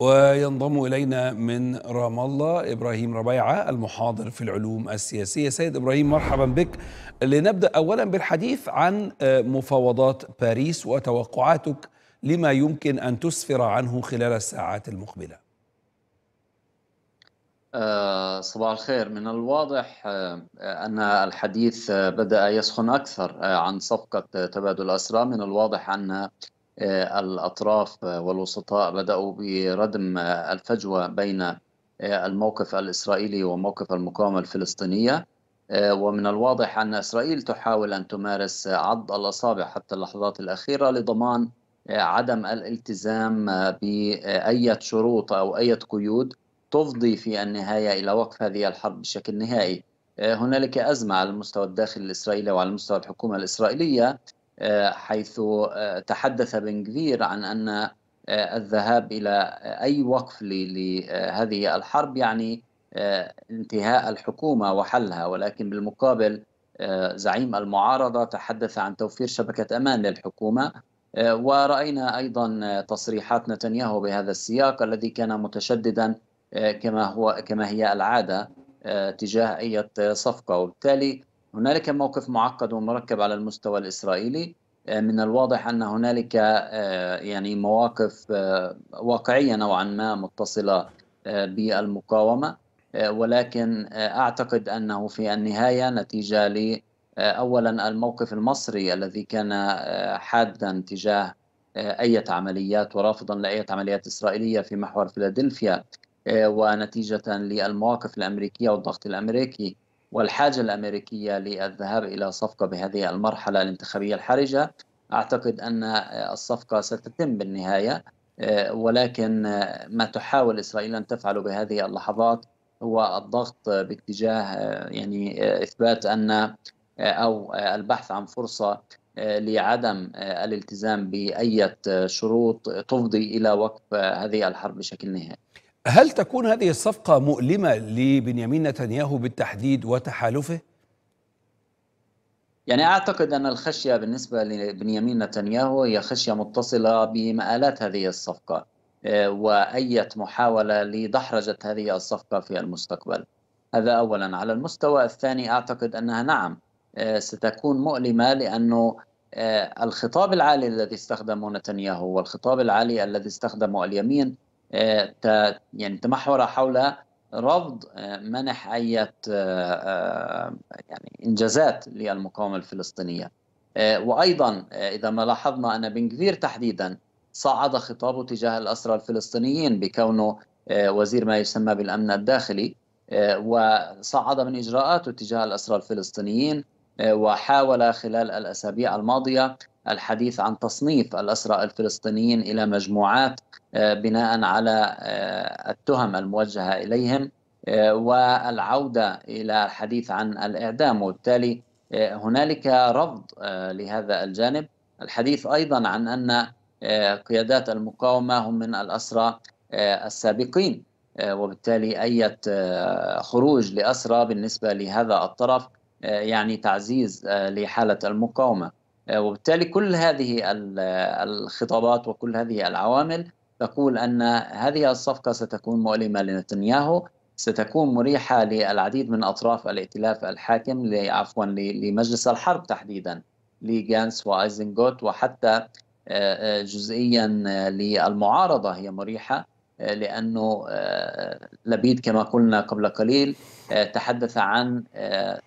وينضم إلينا من رام الله إبراهيم ربيعة المحاضر في العلوم السياسية سيد إبراهيم مرحبا بك لنبدأ أولا بالحديث عن آه، مفاوضات باريس وتوقعاتك لما يمكن أن تسفر عنه خلال الساعات المقبلة آه، صباح الخير من الواضح آه، أن الحديث بدأ يسخن أكثر عن صفقة تبادل الأسرى من الواضح أن الأطراف آه، والوسطاء بدأوا بردم آه، الفجوة بين آه، الموقف الإسرائيلي وموقف المقاومة الفلسطينية ومن الواضح أن إسرائيل تحاول أن تمارس عض الأصابع حتى اللحظات الأخيرة لضمان عدم الالتزام بأية شروط أو أية قيود تفضي في النهاية إلى وقف هذه الحرب بشكل نهائي هنالك أزمة على المستوى الداخلي الإسرائيلي وعلى مستوى الحكومة الإسرائيلية حيث آه، تحدث بنجفير عن أن آه، الذهاب إلى آه، أي وقف لهذه الحرب يعني انتهاء الحكومة وحلها ولكن بالمقابل زعيم المعارضة تحدث عن توفير شبكة أمان للحكومة ورأينا أيضا تصريحات نتنياهو بهذا السياق الذي كان متشددا كما هو كما هي العادة تجاه أي صفقة وبالتالي هنالك موقف معقد ومركب على المستوى الاسرائيلي آه، من الواضح ان هنالك آه، يعني مواقف آه، واقعيه نوعا ما متصله بالمقاومه ولكن اعتقد انه في النهايه نتيجه ل اولا الموقف المصري الذي كان حادا تجاه اي عمليات ورافضا لاي عمليات اسرائيليه في محور فيلادلفيا ونتيجه للمواقف الامريكيه والضغط الامريكي والحاجة الأمريكية للذهاب إلى صفقة بهذه المرحلة الانتخابية الحرجة أعتقد أن الصفقة ستتم بالنهاية آه، ولكن آه، ما تحاول إسرائيل أن تفعله بهذه اللحظات هو الضغط باتجاه آه، يعني إثبات أن أو البحث عن فرصة لعدم الالتزام بأي شروط تفضي إلى وقف هذه الحرب بشكل نهائي هل تكون هذه الصفقة مؤلمة لبنيامين نتنياهو بالتحديد وتحالفه؟ يعني اعتقد ان الخشيه بالنسبه لبنيامين نتنياهو هي خشيه متصله بمآلات هذه الصفقه آه، واي محاوله لدحرجه هذه الصفقه في المستقبل. هذا اولا، على المستوى الثاني اعتقد انها نعم آه، ستكون مؤلمه لانه آه، الخطاب العالي الذي استخدمه نتنياهو والخطاب العالي الذي استخدمه اليمين يعني تمحور حول رفض آه، منح أي آه، آه، يعني إنجازات للمقاومة الفلسطينية وأيضا إذا ما لاحظنا أن بنغفير تحديدا صعد خطابه تجاه الأسرى الفلسطينيين بكونه وزير ما يسمى بالأمن الداخلي وصعد من إجراءاته تجاه الأسرى الفلسطينيين وحاول خلال الأسابيع الماضية الحديث عن تصنيف الأسرى الفلسطينيين إلى مجموعات آه، بناء على آه، التهم الموجهة إليهم آه، والعودة إلى الحديث عن الإعدام وبالتالي هنالك رفض لهذا الجانب الحديث أيضا عن أن قيادات المقاومة هم من الأسرى السابقين وبالتالي أي خروج لأسرى بالنسبة لهذا الطرف يعني تعزيز لحالة المقاومة وبالتالي كل هذه الخطابات وكل هذه العوامل تقول ان هذه الصفقه ستكون مؤلمه لنتنياهو ستكون مريحه للعديد من اطراف الائتلاف الحاكم عفوا لمجلس الحرب تحديدا لجانس وايزنغوت وحتى آه، آه، جزئيا للمعارضه هي مريحه آه، لانه لبيد كما قلنا قبل قليل تحدث عن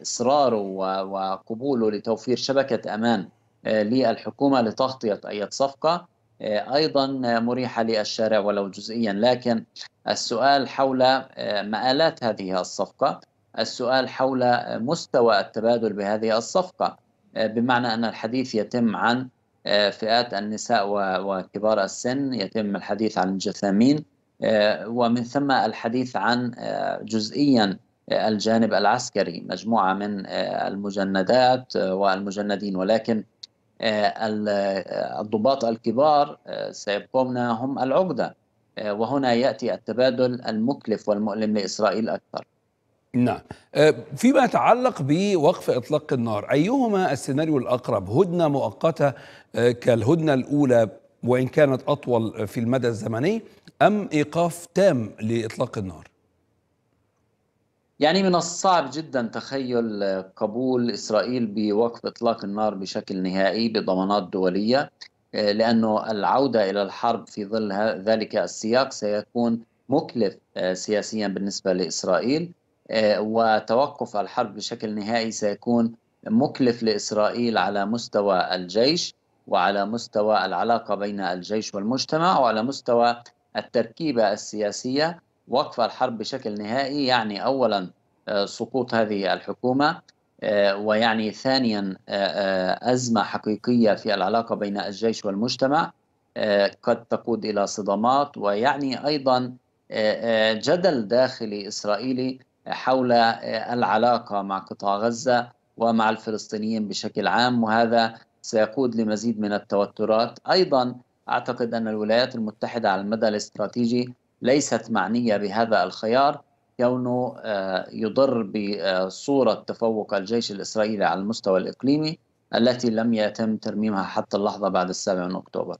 اصراره وقبوله لتوفير شبكه امان آه، للحكومه لتغطيه اي صفقه آه، ايضا مريحه للشارع ولو جزئيا لكن السؤال حول آه، مآلات هذه الصفقه السؤال حول مستوى التبادل بهذه الصفقه بمعنى ان الحديث يتم عن فئات النساء وكبار السن يتم الحديث عن الجثامين ومن ثم الحديث عن جزئيا الجانب العسكري مجموعه من المجندات والمجندين ولكن آه، آه، الضباط الكبار آه، سيبقون هم العقدة وهنا يأتي التبادل المكلف والمؤلم لإسرائيل أكثر نعم فيما يتعلق بوقف إطلاق النار أيهما السيناريو الأقرب هدنة مؤقتة كالهدنة الأولى وإن كانت أطول في المدى الزمني أم إيقاف تام لإطلاق النار يعني من الصعب جدا تخيل آه، قبول إسرائيل بوقف إطلاق النار بشكل نهائي بضمانات دولية آه، لأنه العودة إلى الحرب في ظل ذلك السياق سيكون مكلف آه، سياسيا بالنسبة لإسرائيل وتوقف الحرب بشكل نهائي سيكون مكلف لإسرائيل على مستوى الجيش وعلى مستوى العلاقة بين الجيش والمجتمع وعلى مستوى التركيبة السياسية وقف الحرب بشكل نهائي يعني اولا آه، سقوط هذه الحكومه آه، ويعني ثانيا آه، ازمه حقيقيه في العلاقه بين الجيش والمجتمع قد تقود الى صدامات ويعني ايضا جدل داخلي اسرائيلي حول العلاقه مع قطاع غزه ومع الفلسطينيين بشكل عام وهذا سيقود لمزيد من التوترات ايضا اعتقد ان الولايات المتحده على المدى الاستراتيجي ليست معنية بهذا الخيار كونه آه، يضر بصورة تفوق الجيش الإسرائيلي على المستوى الإقليمي التي لم يتم ترميمها حتى اللحظة بعد السابع من أكتوبر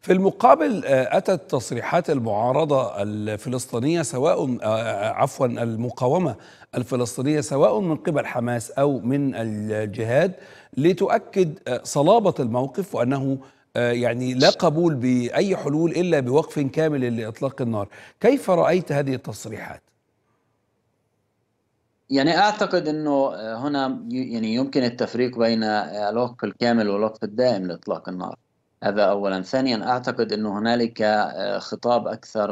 في المقابل آه، أتت تصريحات المعارضة الفلسطينية سواء آه، عفوا المقاومة الفلسطينية سواء من قبل حماس أو من الجهاد لتؤكد صلابة الموقف وأنه آه، يعني لا قبول باي حلول الا بوقف كامل لاطلاق النار كيف رايت هذه التصريحات يعني اعتقد انه آه، هنا يعني يمكن التفريق بين آه، الوقف الكامل والوقف الدائم لاطلاق النار هذا اولا ثانيا اعتقد انه هنالك خطاب اكثر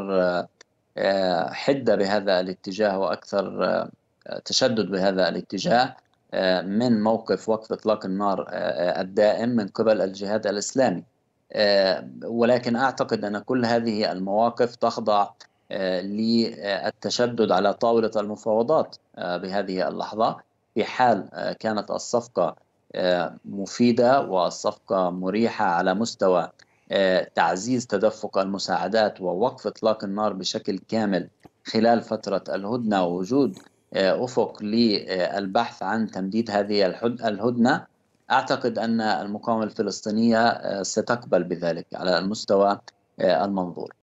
حده بهذا الاتجاه واكثر تشدد بهذا الاتجاه من موقف وقف اطلاق النار الدائم من قبل الجهاد الاسلامي آه، ولكن اعتقد ان كل هذه المواقف تخضع آه، للتشدد على طاوله المفاوضات آه، بهذه اللحظه في حال كانت الصفقه مفيده والصفقه مريحه على مستوى تعزيز تدفق المساعدات ووقف اطلاق النار بشكل كامل خلال فتره الهدنه ووجود افق للبحث عن تمديد هذه الهدنه أعتقد أن المقاومة الفلسطينية آه، ستقبل بذلك على المستوى آه، المنظور